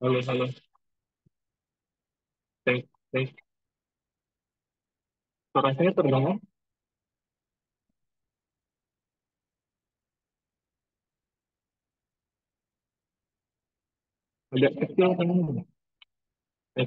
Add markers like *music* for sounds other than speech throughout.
a hello. Baik, baik. Suara saya terdengar? Agak kecil kan? Sí,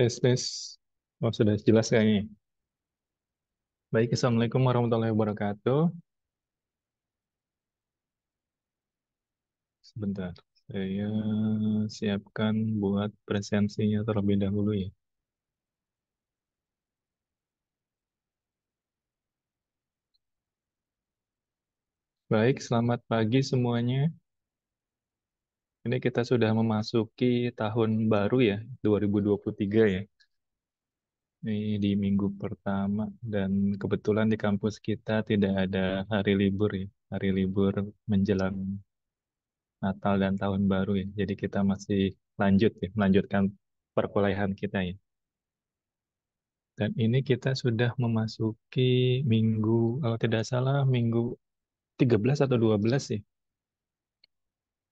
Tes, tes. Oh, sudah jelas kayaknya. Baik, Assalamualaikum warahmatullahi wabarakatuh. Sebentar, saya siapkan buat presensinya terlebih dahulu ya. Baik, selamat pagi semuanya. Ini kita sudah memasuki tahun baru ya, 2023 ya. Ini di minggu pertama dan kebetulan di kampus kita tidak ada hari libur ya, hari libur menjelang Natal dan tahun baru ya. Jadi kita masih lanjut ya, melanjutkan perkuliahan kita ya. Dan ini kita sudah memasuki minggu, kalau tidak salah minggu 13 atau 12 sih. Ya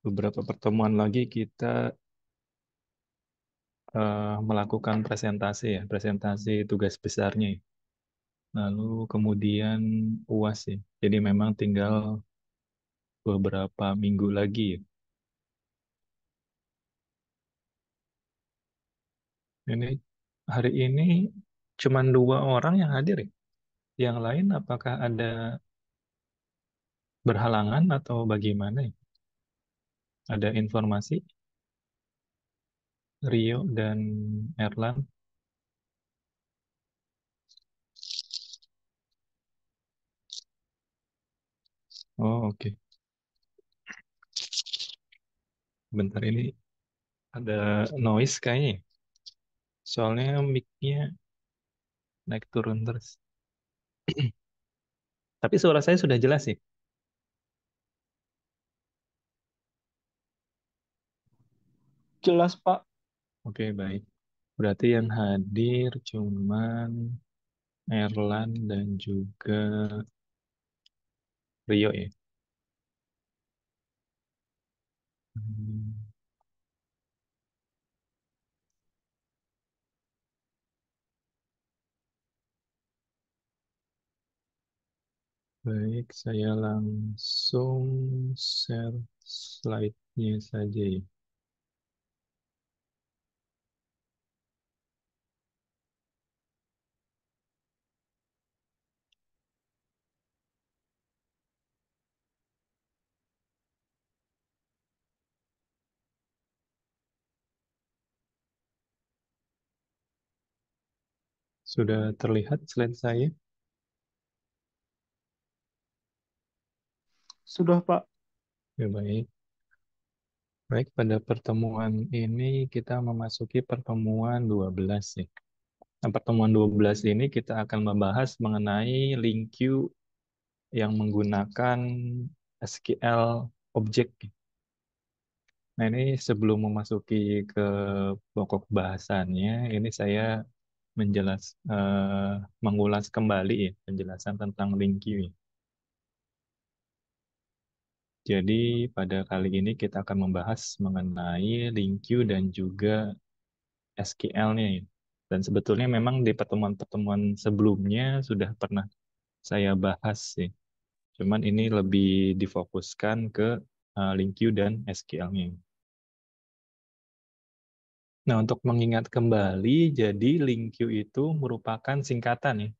beberapa pertemuan lagi kita uh, melakukan presentasi ya, presentasi tugas besarnya. Lalu kemudian UAS ya. Jadi memang tinggal beberapa minggu lagi ya. Ini hari ini cuma dua orang yang hadir ya. Yang lain apakah ada berhalangan atau bagaimana ya? ada informasi Rio dan Erlan. Oh, oke. Okay. Bentar ini ada noise kayaknya. Ya. Soalnya mic-nya naik turun terus. *clears throat* Tapi suara saya sudah jelas sih. jelas, Pak. Oke, baik. Berarti yang hadir cuman Erlan dan juga Rio ya. Hmm. Baik, saya langsung share slide-nya saja ya. Sudah terlihat slide saya? Sudah, Pak. Ya, baik. Baik, pada pertemuan ini kita memasuki pertemuan 12 ya. Nah, pertemuan 12 ini kita akan membahas mengenai link queue yang menggunakan SQL object. Nah, ini sebelum memasuki ke pokok bahasannya, ini saya menjelas uh, mengulas kembali ya penjelasan tentang Linky. Ya. Jadi pada kali ini kita akan membahas mengenai Linkyu dan juga SQL-nya. Ya. Dan sebetulnya memang di pertemuan-pertemuan sebelumnya sudah pernah saya bahas sih. Cuman ini lebih difokuskan ke uh, dan SQL-nya. Nah, untuk mengingat kembali, jadi LingQ itu merupakan singkatan ya.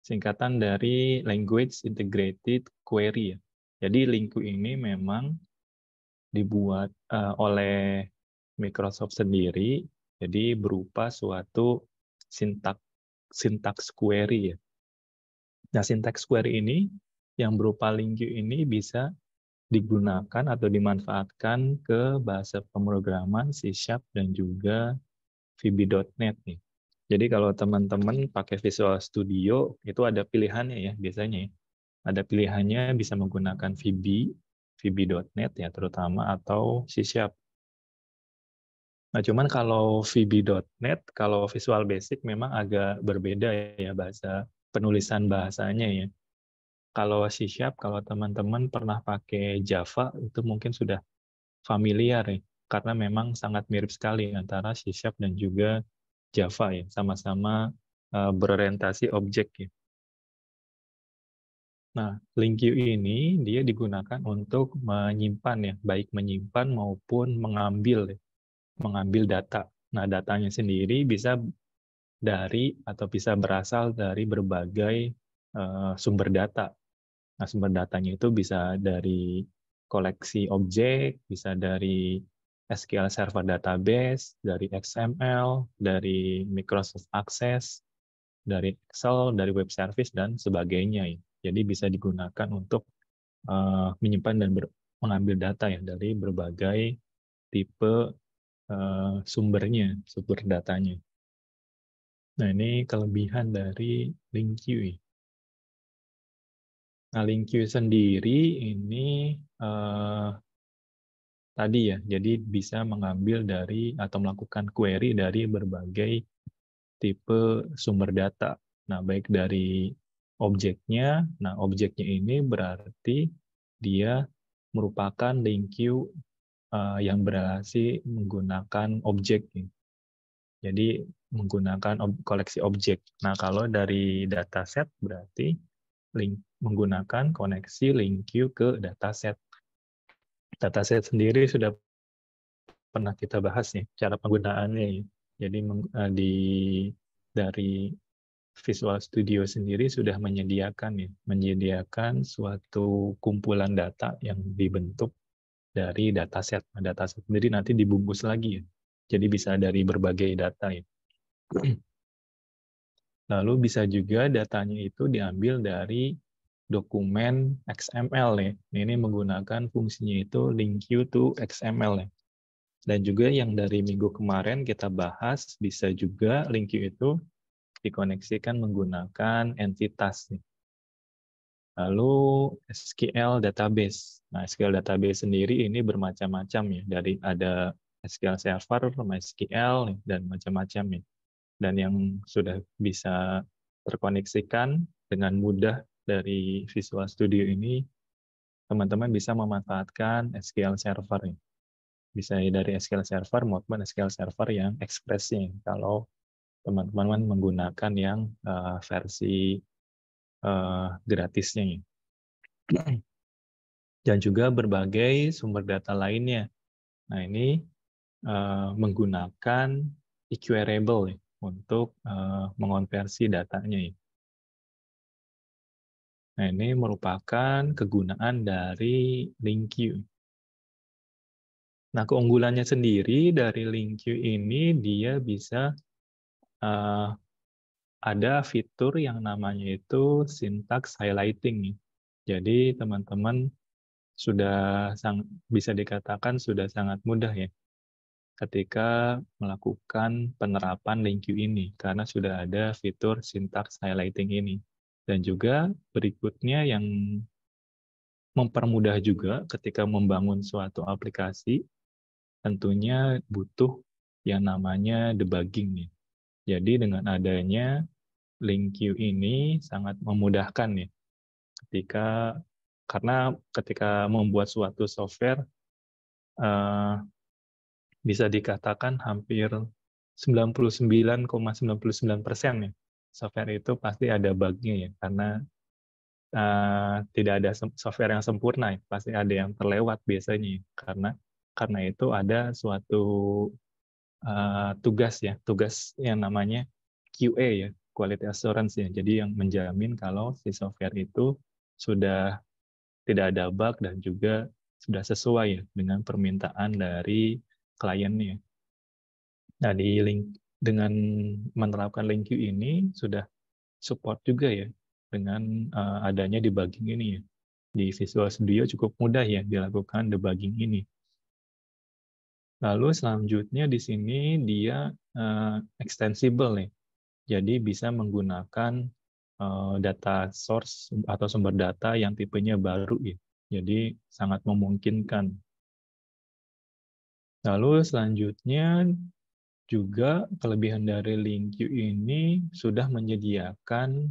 Singkatan dari Language Integrated Query ya. Jadi LingQ ini memang dibuat uh, oleh Microsoft sendiri, jadi berupa suatu sintak sintaks query ya. Nah, sintaks query ini yang berupa LingQ ini bisa digunakan atau dimanfaatkan ke bahasa pemrograman C Sharp dan juga VB.NET nih. Jadi kalau teman-teman pakai Visual Studio itu ada pilihannya ya biasanya. Ya. Ada pilihannya bisa menggunakan VB, VB.NET ya terutama atau C Sharp. Nah cuman kalau VB.NET, kalau Visual Basic memang agak berbeda ya bahasa penulisan bahasanya ya kalau C Sharp, kalau teman-teman pernah pakai Java, itu mungkin sudah familiar nih, ya. karena memang sangat mirip sekali antara C Sharp dan juga Java ya, sama-sama eh, berorientasi objek ya. Nah, link LingQ ini dia digunakan untuk menyimpan ya, baik menyimpan maupun mengambil ya, mengambil data. Nah, datanya sendiri bisa dari atau bisa berasal dari berbagai uh, sumber data Nah, sumber datanya itu bisa dari koleksi objek, bisa dari SQL Server Database, dari XML, dari Microsoft Access, dari Excel, dari web service, dan sebagainya. Ya. Jadi bisa digunakan untuk uh, menyimpan dan mengambil data ya dari berbagai tipe uh, sumbernya, sumber datanya. Nah ini kelebihan dari Ya. Nah, queue sendiri ini eh, tadi ya, jadi bisa mengambil dari atau melakukan query dari berbagai tipe sumber data. Nah, baik dari objeknya, nah objeknya ini berarti dia merupakan queue uh, yang berrelasi menggunakan objek. Jadi menggunakan ob koleksi objek. Nah, kalau dari dataset berarti link menggunakan koneksi link queue ke dataset. Dataset sendiri sudah pernah kita bahas nih cara penggunaannya. Jadi eh, di dari Visual Studio sendiri sudah menyediakan ya, menyediakan suatu kumpulan data yang dibentuk dari dataset. Nah, dataset sendiri nanti dibungkus lagi ya. Jadi bisa dari berbagai data ya. *clears throat* Lalu bisa juga datanya itu diambil dari dokumen XML ya. Ini menggunakan fungsinya itu link you to XML ya. Dan juga yang dari minggu kemarin kita bahas bisa juga link you itu dikoneksikan menggunakan entitas nih. Lalu SQL database. Nah, SQL database sendiri ini bermacam-macam ya. Dari ada SQL Server, MySQL, dan macam-macam ya dan yang sudah bisa terkoneksikan dengan mudah dari Visual Studio ini, teman-teman bisa memanfaatkan SQL Server. Bisa dari SQL Server maupun SQL Server yang Expressing. kalau teman-teman menggunakan yang eh, versi uh, gratisnya. Dan juga berbagai sumber data lainnya. Nah ini eh, menggunakan equerable. Ya untuk uh, mengonversi datanya. Ya. Nah, ini merupakan kegunaan dari LingQ. Nah, keunggulannya sendiri dari LingQ ini dia bisa uh, ada fitur yang namanya itu syntax highlighting. Jadi teman-teman sudah sang, bisa dikatakan sudah sangat mudah ya ketika melakukan penerapan link queue ini karena sudah ada fitur syntax highlighting ini. Dan juga berikutnya yang mempermudah juga ketika membangun suatu aplikasi tentunya butuh yang namanya debugging nih. Jadi dengan adanya link queue ini sangat memudahkan nih ketika karena ketika membuat suatu software eh, bisa dikatakan hampir 99,99 persen ya software itu pasti ada bugnya ya karena uh, tidak ada software yang sempurna ya. pasti ada yang terlewat biasanya ya. karena karena itu ada suatu uh, tugas ya tugas yang namanya QA ya quality assurance ya jadi yang menjamin kalau si software itu sudah tidak ada bug dan juga sudah sesuai ya dengan permintaan dari kliennya. Nah, di link dengan menerapkan link queue ini sudah support juga ya dengan uh, adanya debugging ini ya. Di Visual Studio cukup mudah ya dilakukan debugging ini. Lalu selanjutnya di sini dia uh, extensible nih. Jadi bisa menggunakan uh, data source atau sumber data yang tipenya baru ya. Jadi sangat memungkinkan Lalu selanjutnya juga kelebihan dari LinkQ ini sudah menyediakan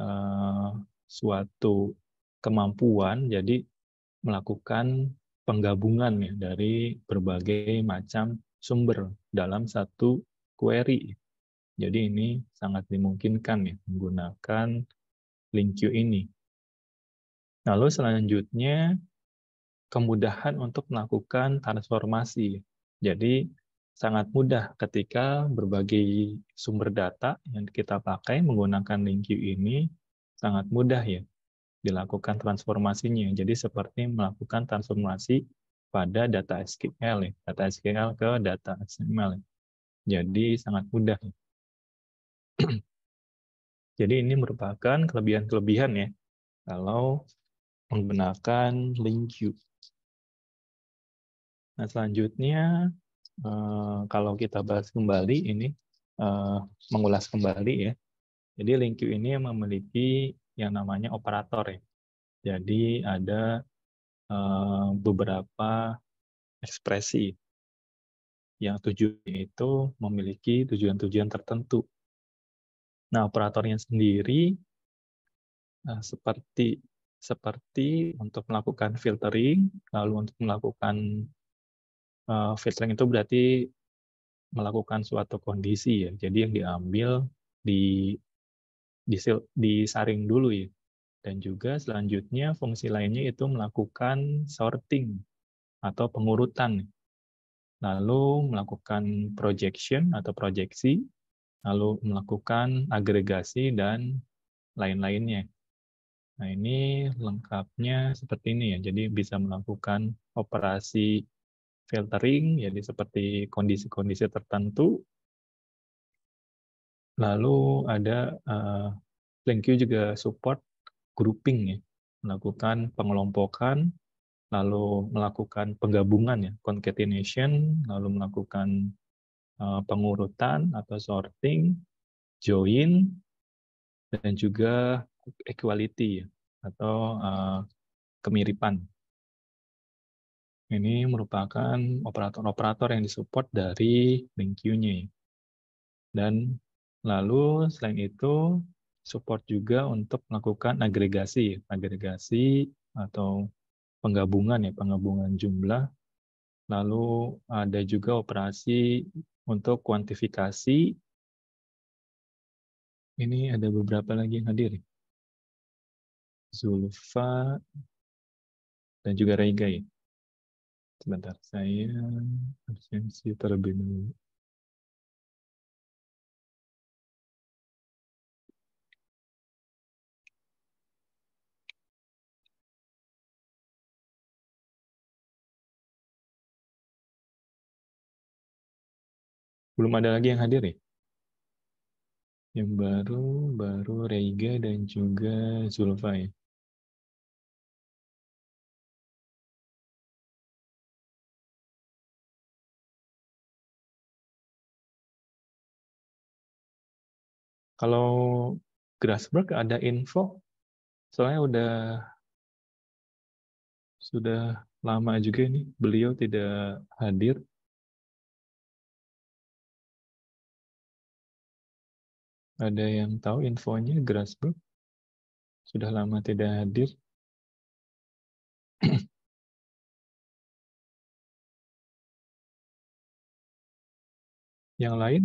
uh, suatu kemampuan jadi melakukan penggabungan ya dari berbagai macam sumber dalam satu query. Jadi ini sangat dimungkinkan ya menggunakan LinkQ ini. Lalu selanjutnya kemudahan untuk melakukan transformasi. Jadi sangat mudah ketika berbagai sumber data yang kita pakai menggunakan LingQ ini sangat mudah ya dilakukan transformasinya. Jadi seperti melakukan transformasi pada data SQL ya, data SQL ke data XML. Ya. Jadi sangat mudah. Ya. *clears throat* Jadi ini merupakan kelebihan-kelebihan ya kalau menggunakan LingQ. Nah, selanjutnya eh, kalau kita bahas kembali ini eh, mengulas kembali ya. Jadi queue ini memiliki yang namanya operator ya. Jadi ada eh, beberapa ekspresi yang tujuh itu memiliki tujuan-tujuan tertentu. Nah, operatornya sendiri seperti seperti untuk melakukan filtering, lalu untuk melakukan uh, filtering itu berarti melakukan suatu kondisi ya. Jadi yang diambil di disil, disaring dulu ya. Dan juga selanjutnya fungsi lainnya itu melakukan sorting atau pengurutan. Lalu melakukan projection atau proyeksi, lalu melakukan agregasi dan lain-lainnya. Nah, ini lengkapnya seperti ini ya. Jadi bisa melakukan operasi filtering, jadi seperti kondisi-kondisi tertentu. Lalu ada uh, you juga support grouping ya, melakukan pengelompokan, lalu melakukan penggabungan ya, concatenation, lalu melakukan uh, pengurutan atau sorting, join, dan juga equality ya, atau uh, kemiripan. Ini merupakan operator-operator yang disupport dari queue nya Dan lalu selain itu, support juga untuk melakukan agregasi, agregasi atau penggabungan ya, penggabungan jumlah. Lalu ada juga operasi untuk kuantifikasi. Ini ada beberapa lagi yang hadir. Zulfa dan juga Rega ya. Sebentar, saya absensi terlebih dahulu. Belum ada lagi yang hadir ya? Yang baru, baru Reiga dan juga Zulfa ya? Kalau Grassberg ada info, soalnya udah sudah lama juga nih beliau tidak hadir. Ada yang tahu infonya Grassberg? Sudah lama tidak hadir. yang lain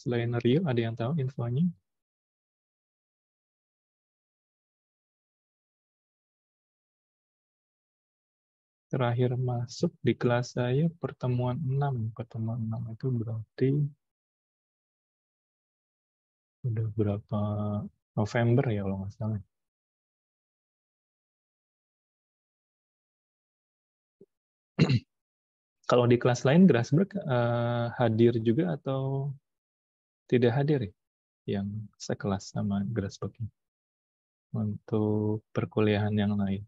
selain Rio ada yang tahu infonya? terakhir masuk di kelas saya pertemuan 6. Pertemuan 6 itu berarti udah berapa November ya kalau nggak salah. *clears throat* kalau di kelas lain Grasberg uh, hadir juga atau tidak hadir ya? Yang sekelas sama Grasberg untuk perkuliahan yang lain.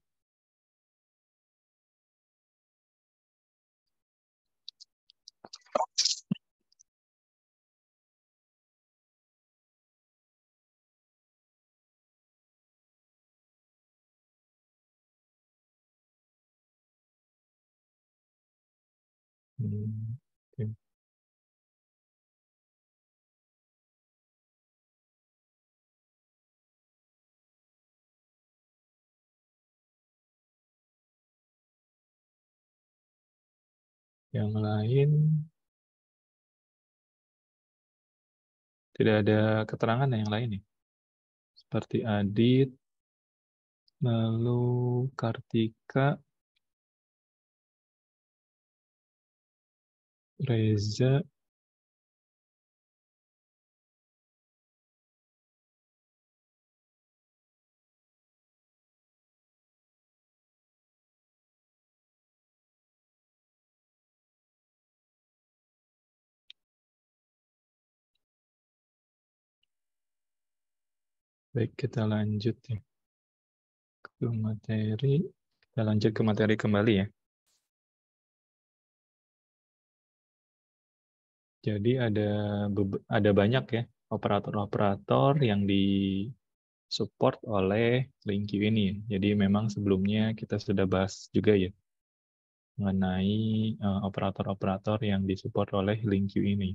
yang lain tidak ada keterangan yang lain nih ya? seperti Adit lalu Kartika Reza Baik, kita lanjut ya. Ke materi, kita lanjut ke materi kembali ya. Jadi ada ada banyak ya operator-operator yang di support oleh LingQ ini. Jadi memang sebelumnya kita sudah bahas juga ya mengenai eh, operator-operator yang disupport oleh LingQ ini.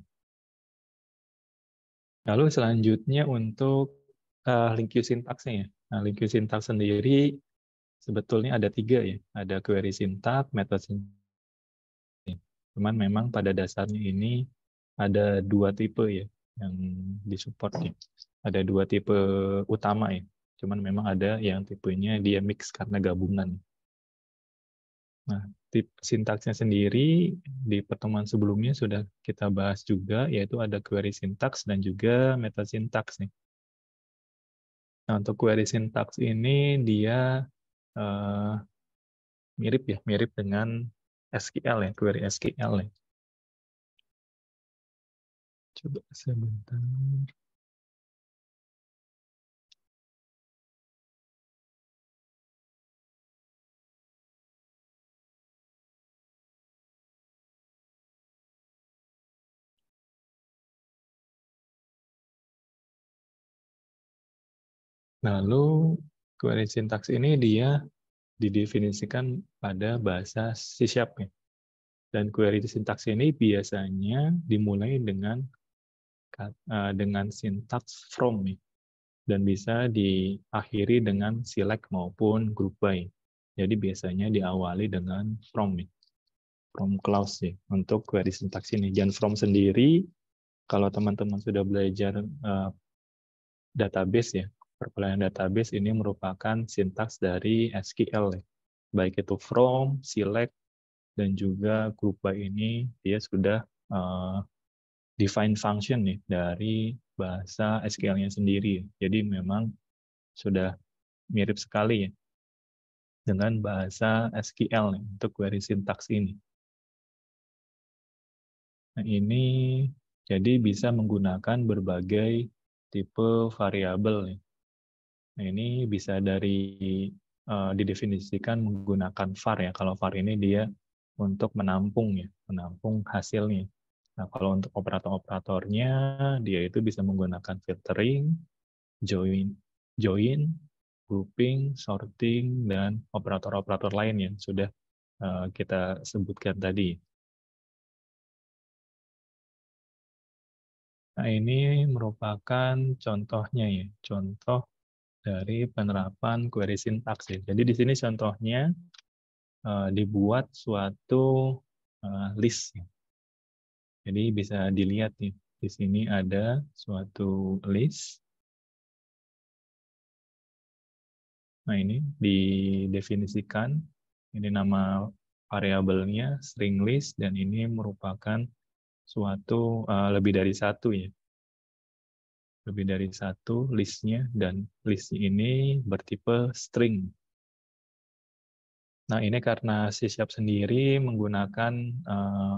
Lalu selanjutnya untuk uh, eh, link queue sintaksnya ya. Nah, link queue sintaks sendiri sebetulnya ada tiga ya. Ada query syntax, method syntax. Cuman memang pada dasarnya ini ada dua tipe ya yang disupport ya. Ada dua tipe utama ya. Cuman memang ada yang tipenya dia mix karena gabungan. Nah, tip sintaksnya sendiri di pertemuan sebelumnya sudah kita bahas juga yaitu ada query sintaks dan juga meta sintaks nih. Nah, untuk query syntax ini dia uh, mirip ya, mirip dengan SQL ya, query SQL ya. Coba sebentar. Lalu nah, query sintaks ini dia didefinisikan pada bahasa C Sharp. Ya. Dan query sintaks ini biasanya dimulai dengan eh, dengan sintaks from ya. dan bisa diakhiri dengan select maupun group by. Jadi biasanya diawali dengan from ya. from clause untuk query sintaks ini. Dan from sendiri kalau teman-teman sudah belajar eh, database ya, perkuliahan database ini merupakan sintaks dari SQL, ya. baik itu from, select, dan juga group by ini dia sudah uh, define function nih dari bahasa SQL-nya sendiri. Jadi memang sudah mirip sekali ya dengan bahasa SQL nih, untuk query sintaks ini. Nah, ini jadi bisa menggunakan berbagai tipe variabel Nah, ini bisa dari uh, didefinisikan menggunakan VAR ya. Kalau VAR ini dia untuk menampung ya, menampung hasilnya. Nah, kalau untuk operator-operatornya dia itu bisa menggunakan filtering, join, join, grouping, sorting dan operator-operator lain yang sudah uh, kita sebutkan tadi. Nah, ini merupakan contohnya ya, contoh dari penerapan query syntax. Ya. Jadi di sini contohnya eh, dibuat suatu eh, list. Ya. Jadi bisa dilihat nih, di sini ada suatu list. Nah ini didefinisikan, ini nama variabelnya string list dan ini merupakan suatu eh, lebih dari satu ya lebih dari satu listnya dan list ini bertipe string. Nah ini karena si siap sendiri menggunakan uh, eh,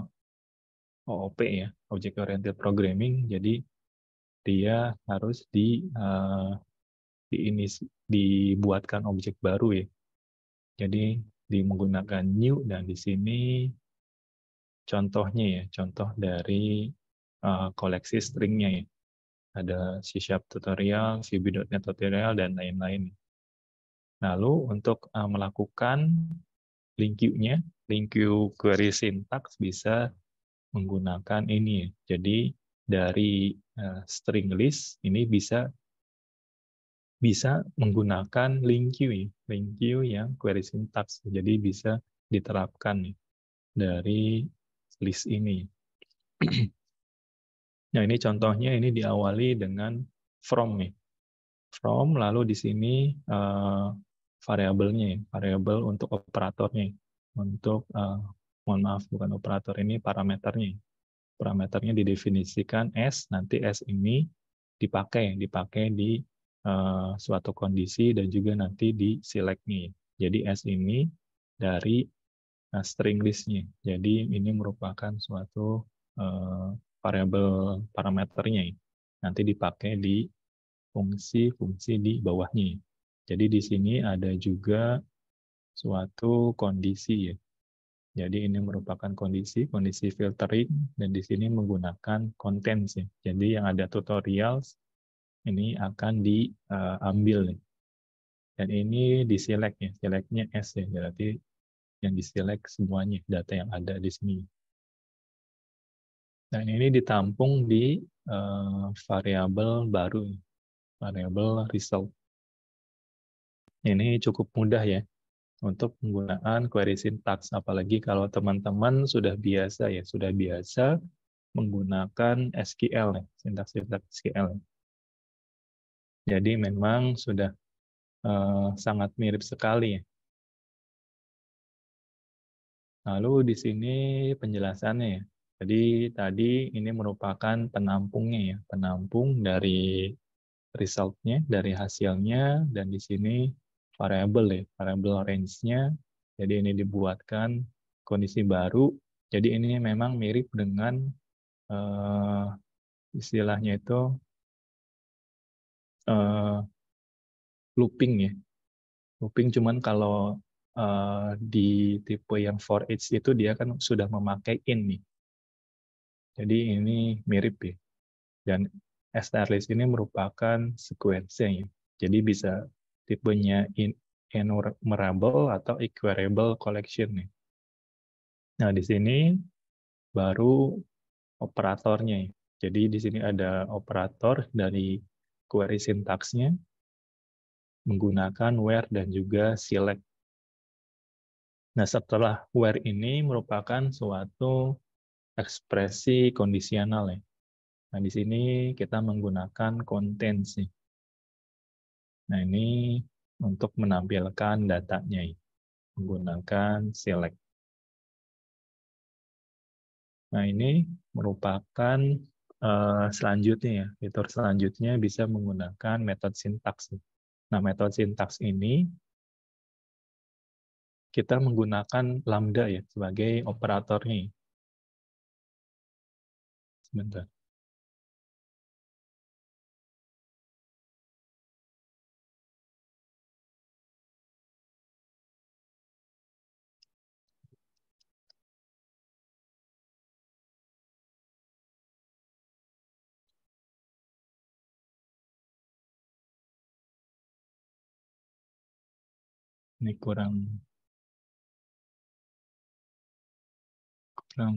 OOP ya, Object Oriented Programming, jadi dia harus di, uh, di ini, dibuatkan objek baru ya. Jadi di menggunakan new dan di sini contohnya ya, contoh dari uh, koleksi stringnya ya ada C Sharp tutorial, VB.NET tutorial, dan lain-lain. Lalu untuk eh, melakukan link queue-nya, link queue query syntax bisa menggunakan ini. Jadi dari eh, string list ini bisa bisa menggunakan link queue, link queue yang query syntax. Jadi bisa diterapkan dari list ini. *clears throat* Nah, ini contohnya ini diawali dengan from nih. From lalu di sini uh, variabelnya, ya, variabel untuk operatornya, untuk uh, mohon maaf bukan operator ini parameternya. Parameternya didefinisikan s, nanti s ini dipakai, dipakai di uh, suatu kondisi dan juga nanti di select nih. Jadi s ini dari uh, string listnya. Jadi ini merupakan suatu uh, variabel parameternya ya. nanti dipakai di fungsi-fungsi di bawahnya. Jadi di sini ada juga suatu kondisi ya. Jadi ini merupakan kondisi, kondisi filtering, dan di sini menggunakan konten sih. Ya. Jadi yang ada tutorials ini akan diambil. Eh, uh, dan ini di select ya, selectnya S ya, berarti yang diselect semuanya data yang ada di sini. Nah, ini ditampung di uh, variabel baru, variabel result. Ini cukup mudah ya untuk penggunaan query syntax, apalagi kalau teman-teman sudah biasa ya, sudah biasa menggunakan SQL, ya, syntax syntax SQL. Jadi memang sudah uh, sangat mirip sekali ya. Lalu di sini penjelasannya ya. Jadi tadi ini merupakan penampungnya ya, penampung dari resultnya, dari hasilnya, dan di sini variabel ya, variabel range-nya. Jadi ini dibuatkan kondisi baru. Jadi ini memang mirip dengan uh, istilahnya itu uh, looping ya. Looping cuman kalau uh, di tipe yang for each itu dia kan sudah memakai in nih jadi ini mirip ya. Dan STR list ini merupakan sequencing. Ya. Jadi bisa tipenya in, enumerable atau equerable collection. nih. Nah, di sini baru operatornya. Ya. Jadi di sini ada operator dari query sintaksnya menggunakan where dan juga select. Nah, setelah where ini merupakan suatu ekspresi kondisional ya. Nah, di sini kita menggunakan konten sih. Nah, ini untuk menampilkan datanya ya. menggunakan select. Nah, ini merupakan uh, selanjutnya ya. Fitur selanjutnya bisa menggunakan metode sintaks. Nah, metode sintaks ini kita menggunakan lambda ya sebagai operatornya Sebentar. ini kurang kurang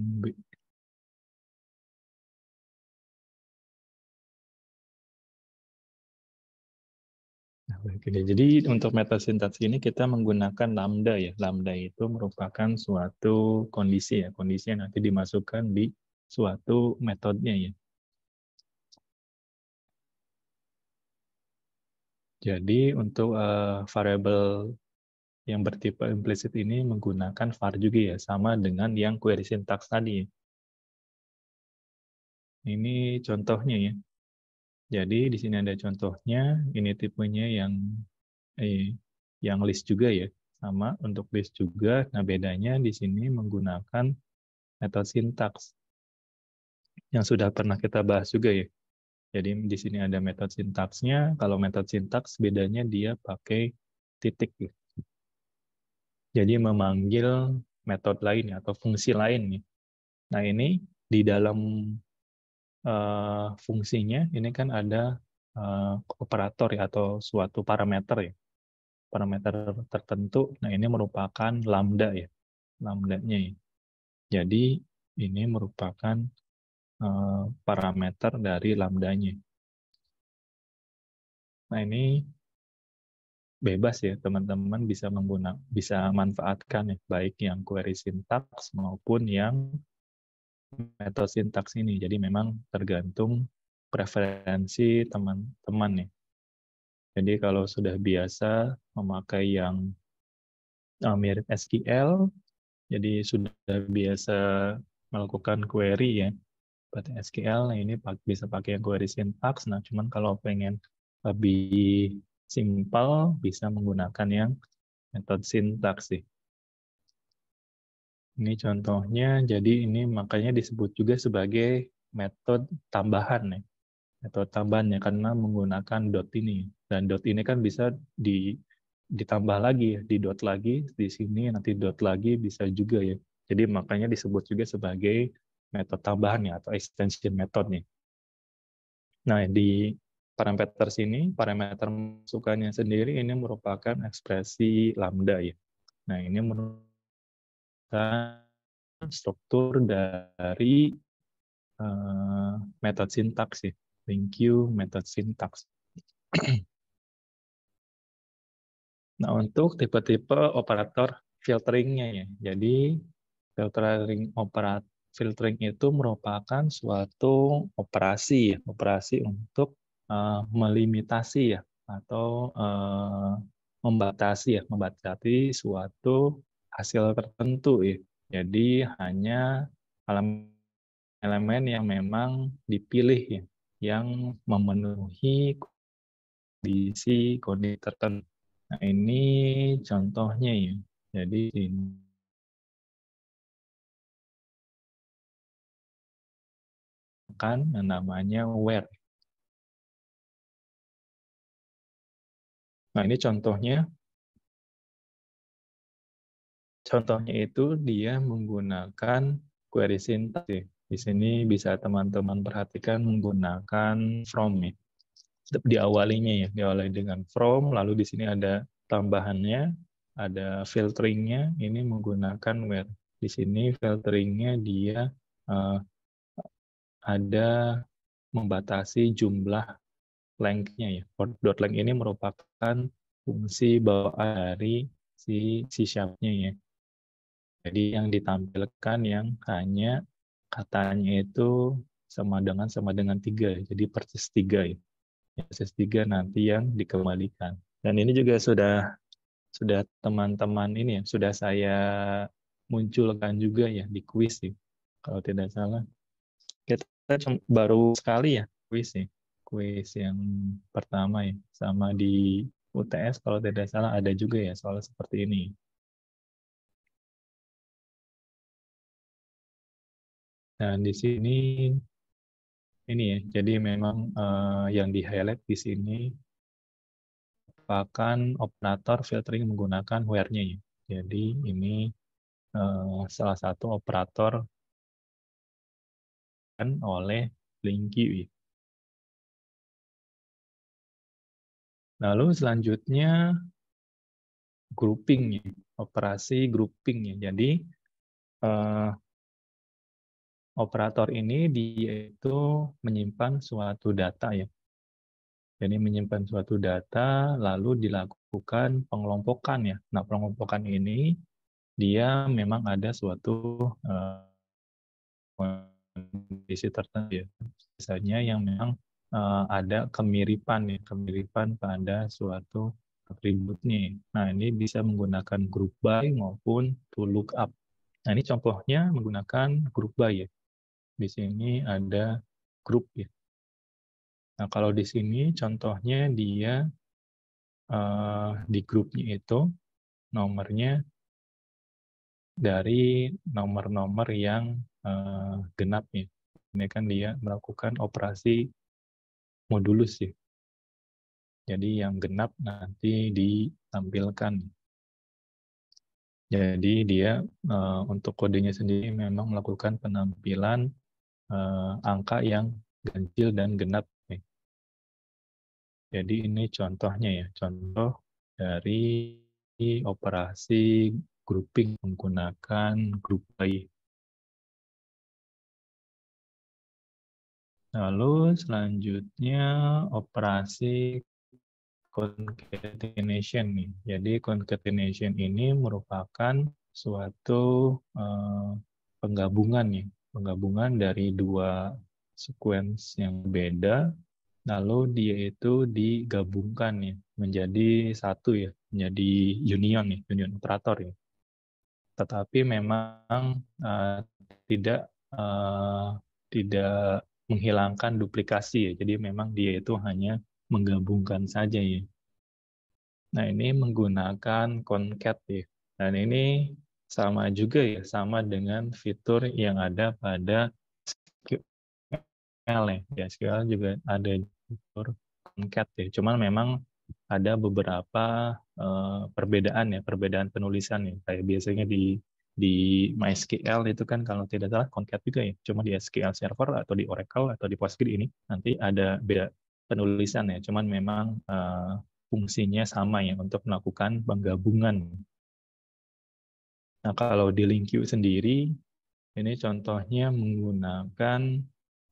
Oke, jadi untuk metasintaks ini kita menggunakan lambda ya. Lambda itu merupakan suatu kondisi ya, kondisi yang nanti dimasukkan di suatu metodenya ya. Jadi untuk uh, variabel yang bertipe implisit ini menggunakan var juga ya, sama dengan yang query syntax tadi. Ya. Ini contohnya ya. Jadi di sini ada contohnya, ini tipenya yang eh, yang list juga ya, sama untuk list juga. Nah bedanya di sini menggunakan metode sintaks yang sudah pernah kita bahas juga ya. Jadi di sini ada metode sintaksnya. Kalau metode sintaks bedanya dia pakai titik. Ya. Jadi memanggil metode lain atau fungsi lain Nah ini di dalam Eh, fungsinya ini kan ada eh, operator ya atau suatu parameter ya parameter tertentu. Nah ini merupakan lambda ya lambdanya ya. Jadi ini merupakan eh, parameter dari lambdanya. Nah ini bebas ya teman-teman bisa menggunakan bisa manfaatkan ya baik yang query syntax maupun yang Metode sintaks ini. Jadi memang tergantung preferensi teman-teman nih. Jadi kalau sudah biasa memakai yang eh, mirip SQL, jadi sudah biasa melakukan query ya. Berarti SQL nah ini bisa pakai yang query syntax. Nah, cuman kalau pengen lebih simpel bisa menggunakan yang metode sintaks sih. Ini contohnya, jadi ini makanya disebut juga sebagai metode tambahan nih. Ya. Metode tambahannya karena menggunakan dot ini. Dan dot ini kan bisa di, ditambah lagi, ya, di dot lagi, di sini nanti dot lagi bisa juga ya. Jadi makanya disebut juga sebagai metode tambahan ya, atau extension method nih. Nah, di parameter sini, parameter masukannya sendiri ini merupakan ekspresi lambda ya. Nah, ini menurut merupakan struktur dari uh, metode sintaks sih. Thank you, metode sintaks. *clears throat* nah, untuk tipe-tipe operator filteringnya ya. Jadi filtering operator filtering itu merupakan suatu operasi ya, operasi untuk uh, melimitasi ya atau uh, membatasi ya, membatasi suatu hasil tertentu ya. Jadi hanya elemen yang memang dipilih ya, yang memenuhi kondisi kode tertentu. Nah, ini contohnya ya. Jadi ini kan namanya where. Nah, ini contohnya Contohnya itu dia menggunakan query syntax. Di sini bisa teman-teman perhatikan menggunakan from. Ya. Diawalinya ya, diawali dengan from, lalu di sini ada tambahannya, ada filteringnya, ini menggunakan where. Di sini filteringnya dia uh, ada membatasi jumlah length-nya ya. Dot length ini merupakan fungsi bawaan dari si C sharp-nya ya. Jadi yang ditampilkan yang hanya katanya itu sama dengan sama dengan tiga, jadi persis tiga ya. Persis tiga nanti yang dikembalikan. Dan ini juga sudah sudah teman-teman ini ya, sudah saya munculkan juga ya di kuis sih, kalau tidak salah. Kita baru sekali ya kuis sih, kuis yang pertama ya, sama di UTS kalau tidak salah ada juga ya soal seperti ini. Dan di sini ini ya, jadi memang uh, yang di-highlight di sini merupakan operator filtering menggunakan where-nya ya. Jadi ini uh, salah satu operator kan oleh Linky. Ya. Lalu selanjutnya grouping ya, operasi grouping ya. Jadi uh, operator ini dia itu menyimpan suatu data ya. Jadi menyimpan suatu data lalu dilakukan pengelompokan ya. Nah, pengelompokan ini dia memang ada suatu uh, kondisi tertentu ya. Misalnya yang memang uh, ada kemiripan ya, kemiripan pada suatu atributnya. Nah, ini bisa menggunakan group by maupun to look up. Nah, ini contohnya menggunakan group by ya di sini ada grup ya. Nah, kalau di sini contohnya dia uh, di grupnya itu nomornya dari nomor-nomor yang uh, genap ya. Ini kan dia melakukan operasi modulus ya. Jadi yang genap nanti ditampilkan. Jadi dia uh, untuk kodenya sendiri memang melakukan penampilan uh, angka yang ganjil dan genap. Nih. Jadi ini contohnya ya, contoh dari operasi grouping menggunakan grup bayi. Lalu selanjutnya operasi concatenation nih. Jadi concatenation ini merupakan suatu uh, penggabungan nih penggabungan dari dua sequence yang beda, lalu dia itu digabungkan ya menjadi satu ya, menjadi union ya, union operator ya. Tetapi memang uh, tidak uh, tidak menghilangkan duplikasi ya. Jadi memang dia itu hanya menggabungkan saja ya. Nah, ini menggunakan concat ya. Dan ini sama juga ya, sama dengan fitur yang ada pada SQL ya. SQL juga ada fitur concat ya. Cuman memang ada beberapa uh, perbedaan ya, perbedaan penulisan ya. Kayak biasanya di di MySQL itu kan kalau tidak salah concat juga ya. Cuma di SQL Server atau di Oracle atau di PostgreSQL ini nanti ada beda penulisan ya. Cuman memang uh, fungsinya sama ya untuk melakukan penggabungan Nah, kalau di LingQ sendiri, ini contohnya menggunakan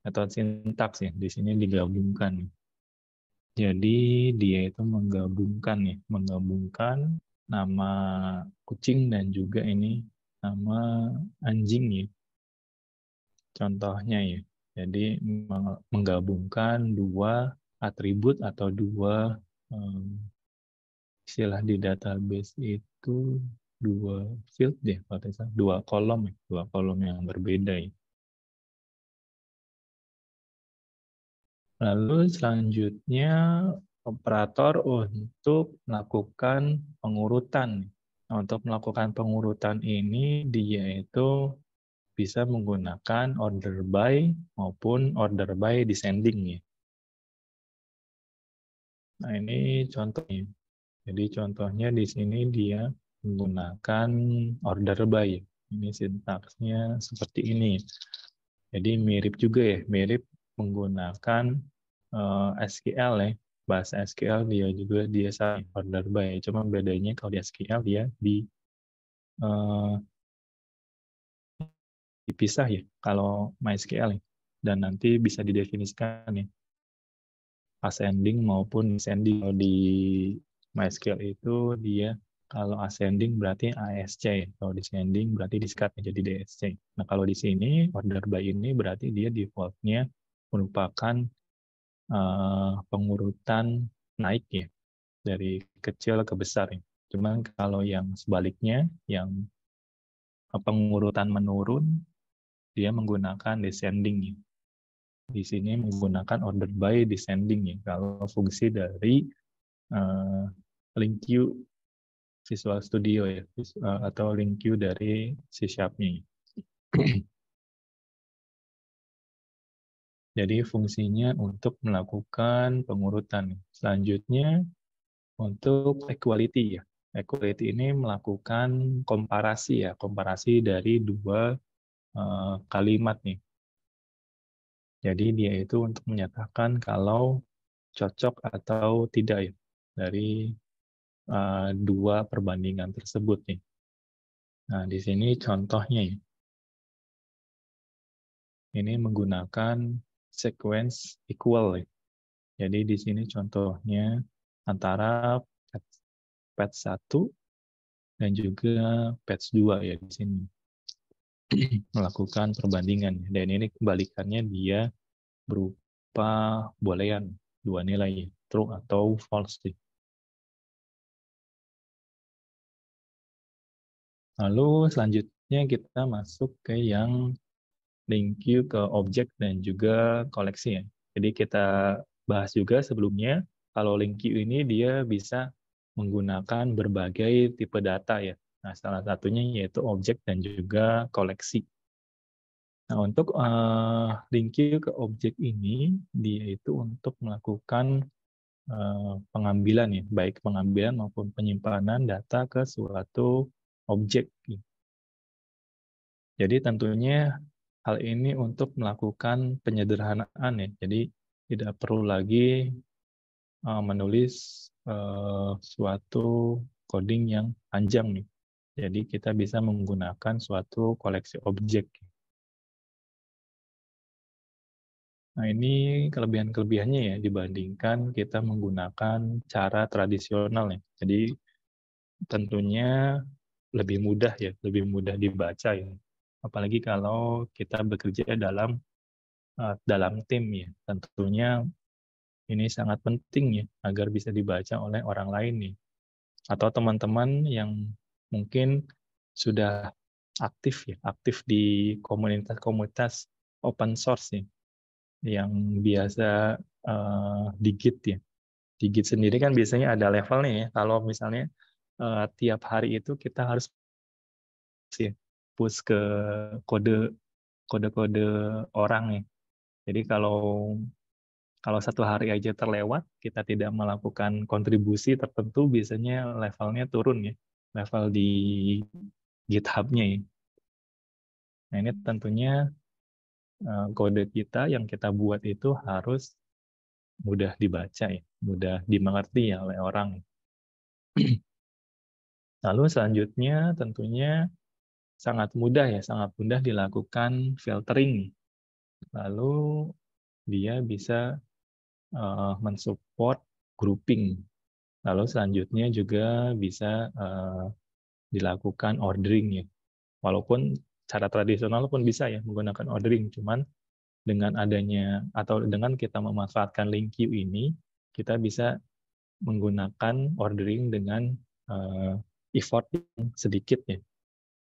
metode sintaks ya. Di sini digabungkan. Jadi dia itu menggabungkan ya, menggabungkan nama kucing dan juga ini nama anjing ya. Contohnya ya. Jadi menggabungkan dua atribut atau dua um, istilah di database itu dua field deh kalau dua kolom ya dua kolom yang berbeda ya. Lalu selanjutnya operator untuk melakukan pengurutan. Nah, untuk melakukan pengurutan ini dia itu bisa menggunakan order by maupun order by descending ya. Nah ini contohnya. Jadi contohnya di sini dia menggunakan order by. Ini sintaksnya seperti ini. Jadi mirip juga ya, mirip menggunakan eh, SQL ya. Bahasa SQL dia juga dia sama order by, cuma bedanya kalau di SQL dia di eh, dipisah ya kalau MySQL ya. dan nanti bisa didefinisikan ya ascending maupun descending kalau di MySQL itu dia kalau ascending berarti ASC, ya. kalau descending berarti discard menjadi ya, DSC. Nah kalau di sini order by ini berarti dia defaultnya merupakan uh, pengurutan naik ya dari kecil ke besar. Ya. Cuman kalau yang sebaliknya, yang pengurutan menurun, dia menggunakan descending. Ya. Di sini menggunakan order by descending ya. Kalau fungsi dari uh, link queue Visual Studio ya, eh, atau link LingQ dari C Sharp-nya. *clears throat* Jadi fungsinya untuk melakukan pengurutan. Selanjutnya untuk equality ya. Equality ini melakukan komparasi ya, komparasi dari dua eh, kalimat nih. Jadi dia itu untuk menyatakan kalau cocok atau tidak ya dari Eh, dua perbandingan tersebut nih. Nah, di sini contohnya ya. Ini menggunakan sequence equal. Ya. Jadi di sini contohnya antara patch 1 dan juga patch 2 ya di sini. *clears throat* Melakukan perbandingan. Dan ini kebalikannya dia berupa boolean dua nilai, true atau false. Ya. Lalu selanjutnya kita masuk ke yang link you ke objek dan juga koleksi ya. Jadi kita bahas juga sebelumnya, kalau link you ini dia bisa menggunakan berbagai tipe data ya. Nah, salah satunya yaitu objek dan juga koleksi. Nah, untuk uh, link you ke objek ini, dia itu untuk melakukan uh, pengambilan ya, baik pengambilan maupun penyimpanan data ke suatu objek. Jadi tentunya hal ini untuk melakukan penyederhanaan ya. Jadi tidak perlu lagi eh, menulis eh, suatu coding yang panjang nih. Jadi kita bisa menggunakan suatu koleksi objek. Nah ini kelebihan-kelebihannya ya dibandingkan kita menggunakan cara tradisional ya. Jadi tentunya lebih mudah ya, lebih mudah dibaca ya. Apalagi kalau kita bekerja dalam uh, dalam tim ya. Tentunya ini sangat penting ya agar bisa dibaca oleh orang lain nih. Atau teman-teman yang mungkin sudah aktif ya, aktif di komunitas-komunitas open source nih yang biasa uh, digit ya. Digit sendiri kan biasanya ada levelnya ya. Kalau misalnya uh, tiap hari itu kita harus sih push ke kode kode-kode orang ya. Jadi kalau kalau satu hari aja terlewat, kita tidak melakukan kontribusi tertentu, biasanya levelnya turun ya, level di GitHub-nya ya. Nah ini tentunya eh, kode kita yang kita buat itu harus mudah dibaca ya, mudah dimengerti ya oleh orang. Ya. *clears throat* Lalu selanjutnya tentunya sangat mudah ya, sangat mudah dilakukan filtering. Lalu dia bisa uh, mensupport grouping. Lalu selanjutnya juga bisa uh, dilakukan ordering ya. Walaupun cara tradisional pun bisa ya menggunakan ordering, cuman dengan adanya atau dengan kita memanfaatkan link queue ini, kita bisa menggunakan ordering dengan uh, effort yang sedikit ya.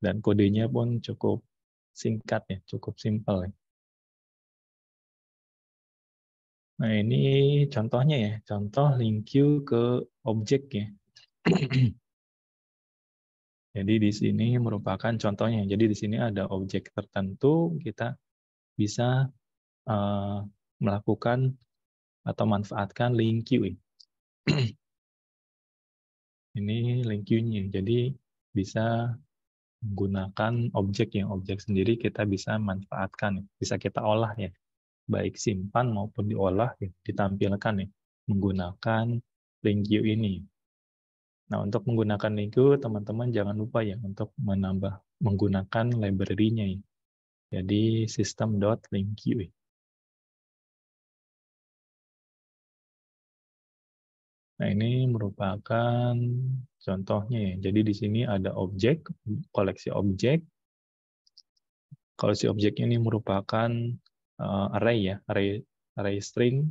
Dan kodenya pun cukup singkat ya, cukup simpel ya. Nah ini contohnya ya, contoh link queue ke objek ya. *clears throat* Jadi di sini merupakan contohnya. Jadi di sini ada objek tertentu kita bisa eh, melakukan atau manfaatkan link queue. *clears throat* ini link queue-nya. Jadi bisa menggunakan objek yang objek sendiri kita bisa manfaatkan, ya. bisa kita olah ya, baik simpan maupun diolah ya, ditampilkan ya, menggunakan link queue ini. Nah untuk menggunakan link queue teman-teman jangan lupa ya untuk menambah menggunakan library-nya ya. Jadi system.linkqueue. Nah, ini merupakan contohnya ya. Jadi di sini ada objek, koleksi objek. Koleksi objeknya ini merupakan eh, array ya, array array string.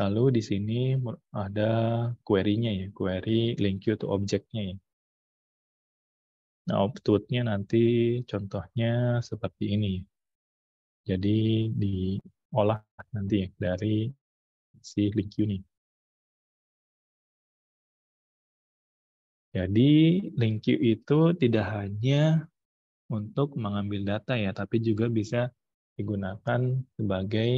Lalu di sini ada query-nya ya, query link you to objeknya ya. Nah, output-nya nanti contohnya seperti ini. Jadi diolah nanti ya dari si link you Jadi link queue itu tidak hanya untuk mengambil data ya, tapi juga bisa digunakan sebagai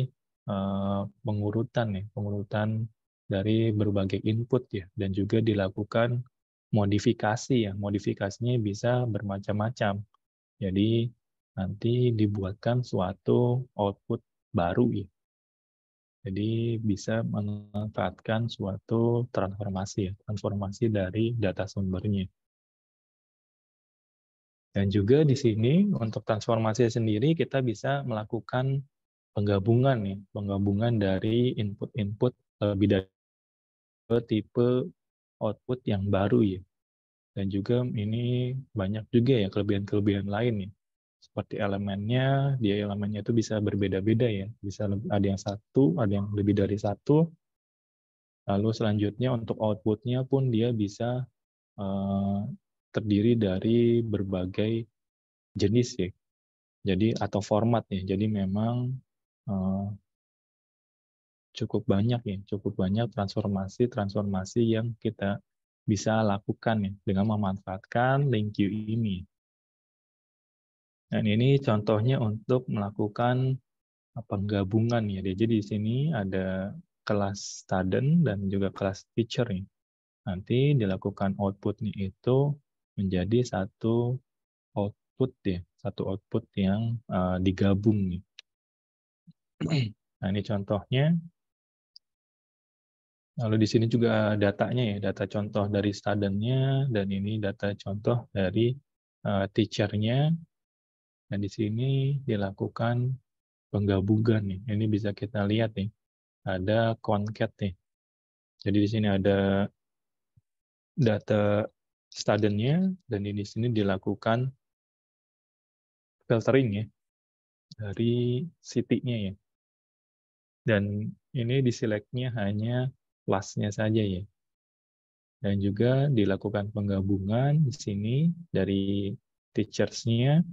eh, pengurutan ya, pengurutan dari berbagai input ya, dan juga dilakukan modifikasi ya, modifikasinya bisa bermacam-macam. Jadi nanti dibuatkan suatu output baru ya, jadi bisa memanfaatkan suatu transformasi, ya, transformasi dari data sumbernya. Dan juga di sini untuk transformasi sendiri kita bisa melakukan penggabungan nih, penggabungan dari input-input lebih dari tipe output yang baru ya. Dan juga ini banyak juga ya kelebihan-kelebihan lain nih seperti elemennya, dia elemennya itu bisa berbeda-beda ya. Bisa ada yang satu, ada yang lebih dari satu. Lalu selanjutnya untuk outputnya pun dia bisa uh, terdiri dari berbagai jenis ya. Jadi atau format ya. Jadi memang uh, cukup banyak ya, cukup banyak transformasi-transformasi yang kita bisa lakukan ya dengan memanfaatkan LingQ ini. Dan ini contohnya untuk melakukan penggabungan ya. Jadi di sini ada kelas student dan juga kelas teacher nih. Nanti dilakukan outputnya itu menjadi satu output ya, satu output yang uh, digabung nih. Nah ini contohnya. Lalu di sini juga datanya ya, data contoh dari studentnya dan ini data contoh dari uh, teacher-nya Nah, di sini dilakukan penggabungan nih. Ini bisa kita lihat nih. Ada concat nih. Jadi di sini ada data studentnya dan di sini dilakukan filtering ya dari city-nya ya. Dan ini di diseleknya hanya kelasnya saja ya. Dan juga dilakukan penggabungan di sini dari teachers-nya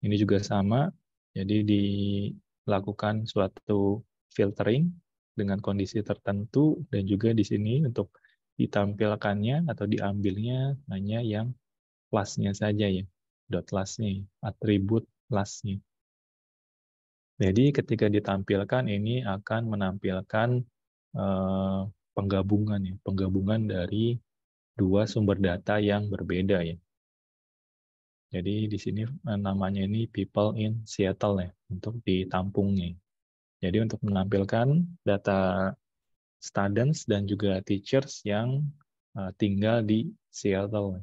ini juga sama, jadi dilakukan suatu filtering dengan kondisi tertentu dan juga di sini untuk ditampilkannya atau diambilnya hanya yang lastnya saja ya, dot plusnya, atribut lastnya. Jadi ketika ditampilkan ini akan menampilkan eh, penggabungan ya, penggabungan dari dua sumber data yang berbeda ya. Jadi di sini eh, namanya ini people in Seattle ya, untuk ditampungnya. Jadi untuk menampilkan data students dan juga teachers yang eh, tinggal di Seattle.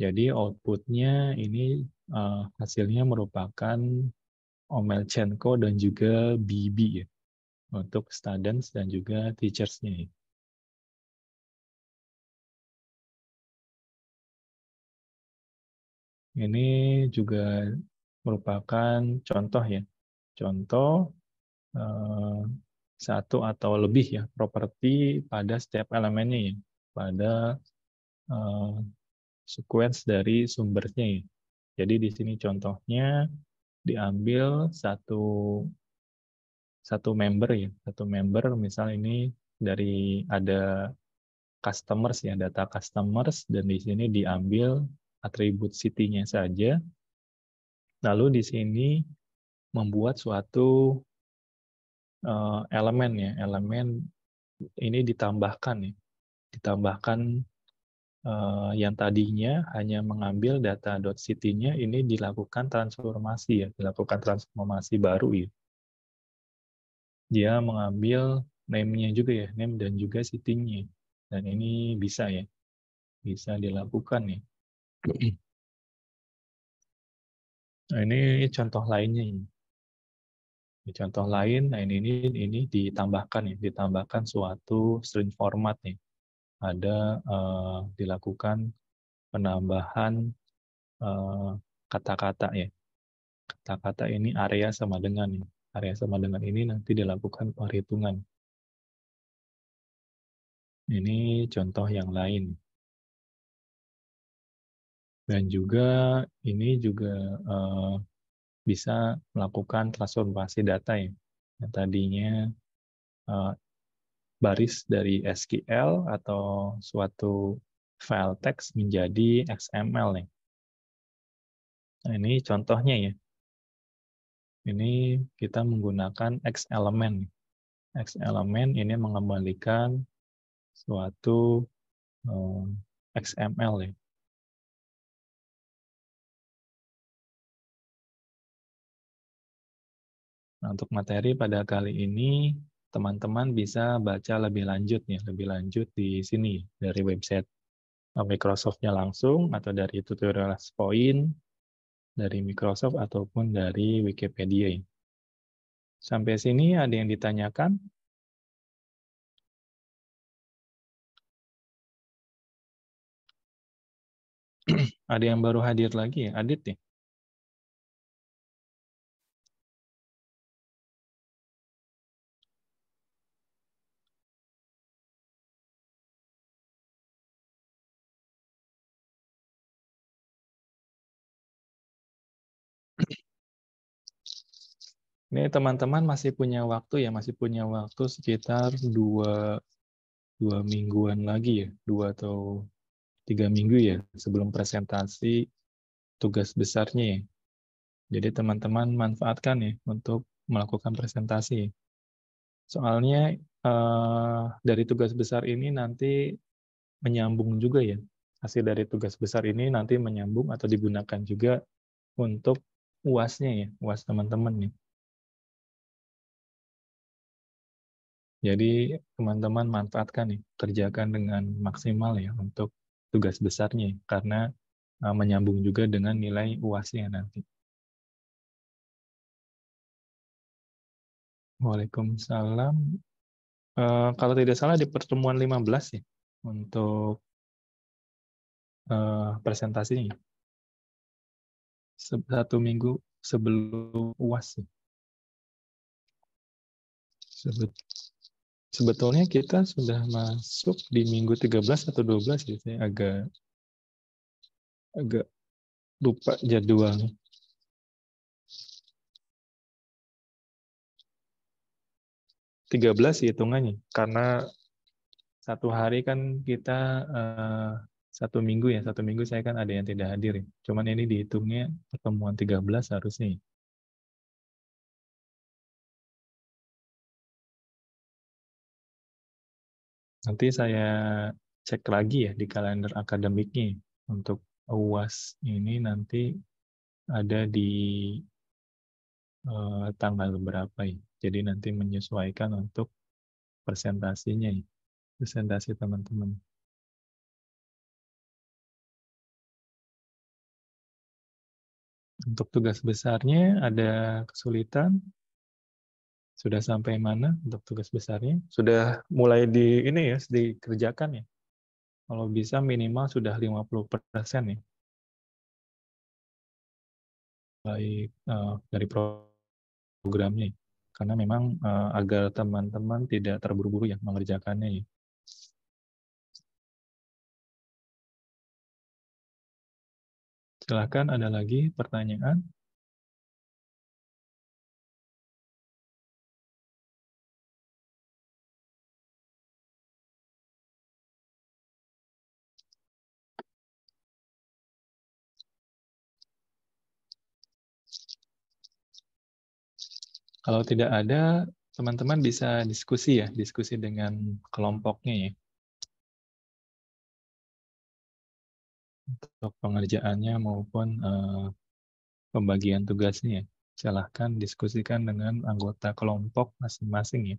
Jadi outputnya ini eh, hasilnya merupakan Omelchenko dan juga Bibi ya, untuk students dan juga teachersnya. Ya. ini juga merupakan contoh ya, contoh eh, satu atau lebih ya properti pada setiap elemennya ya, pada eh, sequence dari sumbernya ya. Jadi di sini contohnya diambil satu satu member ya, satu member misal ini dari ada customers ya, data customers dan di sini diambil atribut city-nya saja. Lalu di sini membuat suatu uh, elemen ya, elemen ini ditambahkan ya, ditambahkan uh, yang tadinya hanya mengambil data dot city-nya ini dilakukan transformasi ya, dilakukan transformasi baru ya. Dia mengambil name-nya juga ya, name dan juga city-nya. Dan ini bisa ya, bisa dilakukan ya. Nah, ini contoh lainnya ini. contoh lain, nah ini, ini ini ditambahkan ya, ditambahkan suatu string format nih. Ada uh, dilakukan penambahan kata eh, kata-kata ya. Kata-kata ini area sama dengan nih. Area sama dengan ini nanti dilakukan perhitungan. Ini contoh yang lain dan juga ini juga uh, bisa melakukan transformasi data ya. Yang tadinya uh, baris dari SQL atau suatu file teks menjadi XML nih. Nah, ini contohnya ya. Ini kita menggunakan X element. X element ini mengembalikan suatu eh, XML ya. Nah, untuk materi pada kali ini, teman-teman bisa baca lebih lanjut ya lebih lanjut di sini dari website eh, Microsoft-nya langsung atau dari tutorial point dari Microsoft ataupun dari Wikipedia. Sampai sini ada yang ditanyakan? *clears throat* ada yang baru hadir lagi Adit nih. Ya? Ini teman-teman masih punya waktu ya, masih punya waktu sekitar dua, dua mingguan lagi ya, dua atau tiga minggu ya, sebelum presentasi tugas besarnya ya. Jadi teman-teman manfaatkan ya untuk melakukan presentasi. Soalnya eh, dari tugas besar ini nanti menyambung juga ya. Hasil dari tugas besar ini nanti menyambung atau digunakan juga untuk uasnya ya, uas teman-teman nih. -teman ya. Jadi teman-teman manfaatkan nih, kerjakan dengan maksimal ya untuk tugas besarnya karena eh, menyambung juga dengan nilai UASnya nanti. Waalaikumsalam. Uh, kalau tidak salah di pertemuan 15 ya untuk uh, presentasinya. Satu minggu sebelum UAS. Ya. Sebelum sebetulnya kita sudah masuk di minggu 13 atau 12 ya, saya agak agak lupa jadwalnya. Tiga belas hitungannya, karena satu hari kan kita eh, satu minggu ya, satu minggu saya kan ada yang tidak hadir. Ya. Cuman ini dihitungnya pertemuan tiga belas harusnya. Ya. Nanti saya cek lagi ya di kalender akademiknya untuk UAS ini nanti ada di uh, tanggal berapa ya. Jadi nanti menyesuaikan untuk presentasinya ya. Presentasi teman-teman. Untuk tugas besarnya ada kesulitan, sudah sampai mana untuk tugas besarnya? Sudah mulai di ini ya, dikerjakan ya. Kalau bisa minimal sudah 50% ya. Baik uh, dari programnya ya. Karena memang uh, agar teman-teman tidak terburu-buru ya mengerjakannya ya. Silahkan ada lagi pertanyaan. Kalau tidak ada, teman-teman bisa diskusi ya, diskusi dengan kelompoknya ya. Untuk pengerjaannya maupun uh, pembagian tugasnya ya. Silahkan diskusikan dengan anggota kelompok masing-masing ya.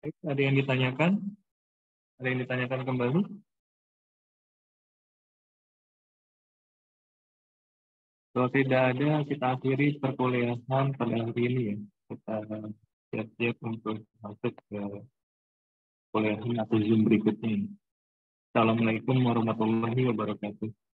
Baik, ada yang ditanyakan? Ada yang ditanyakan kembali? Kalau tidak ada, kita akhiri perkuliahan pada hari ini ya. Kita siap-siap untuk masuk ke kuliahan atau Zoom berikutnya. Assalamualaikum warahmatullahi wabarakatuh.